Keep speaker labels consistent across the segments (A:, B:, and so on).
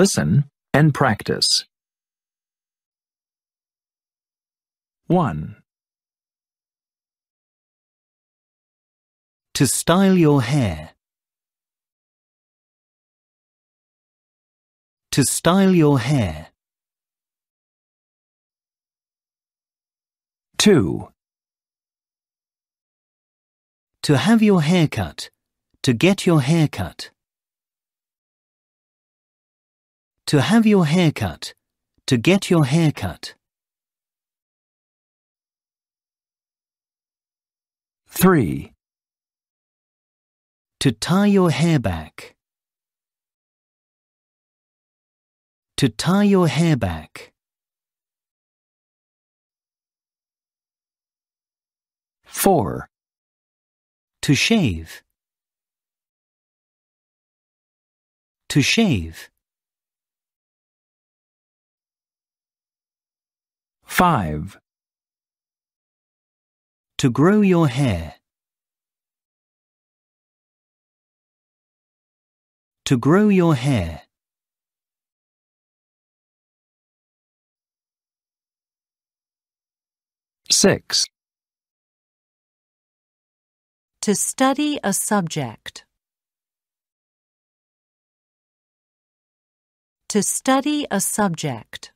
A: Listen and practice. 1. To style your hair. To style your hair. 2. To have your hair cut. To get your hair cut. To have your hair cut. To get your hair cut. 3. To tie your hair back. To tie your hair back. 4. To shave. To shave. 5. To grow your hair. To grow your hair. Six. To study a subject. To study a subject.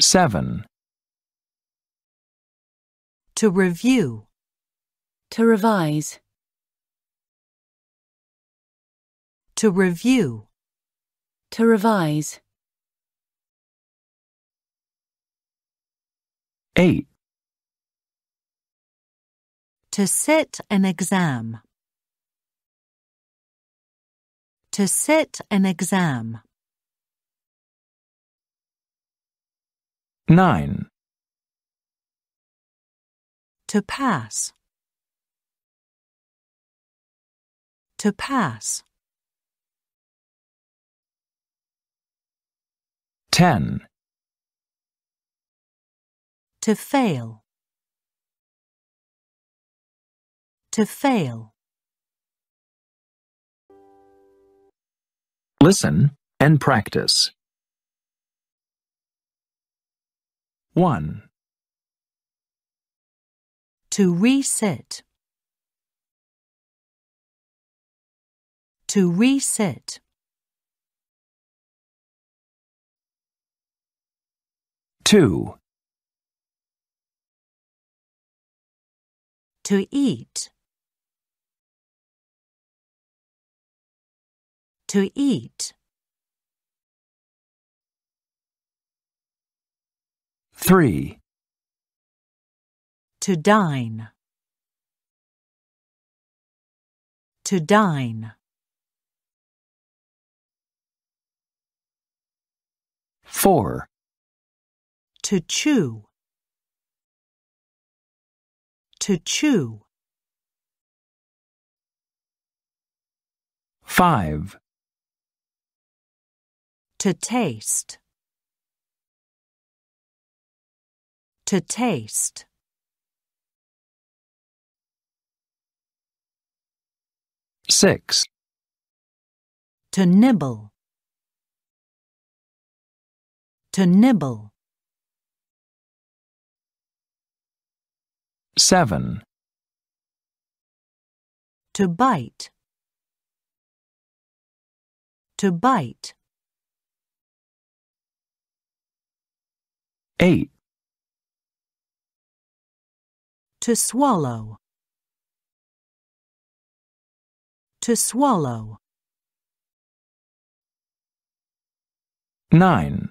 A: 7. To review. To revise. To review. To revise. 8. To sit an exam. To sit an exam. 9. To pass. To pass. 10. To fail. To fail. Listen and practice. 1. To reset. To reset. 2. To eat. To eat. 3. To dine. To dine. 4. To chew. To chew. 5. To taste. To taste. Six. To nibble. To nibble. Seven. To bite. To bite. Eight. To swallow. To swallow. 9.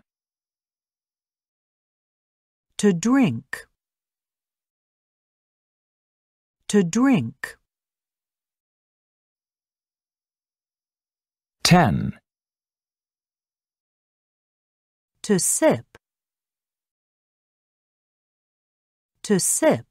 A: To drink. To drink. 10. To sip. To sip.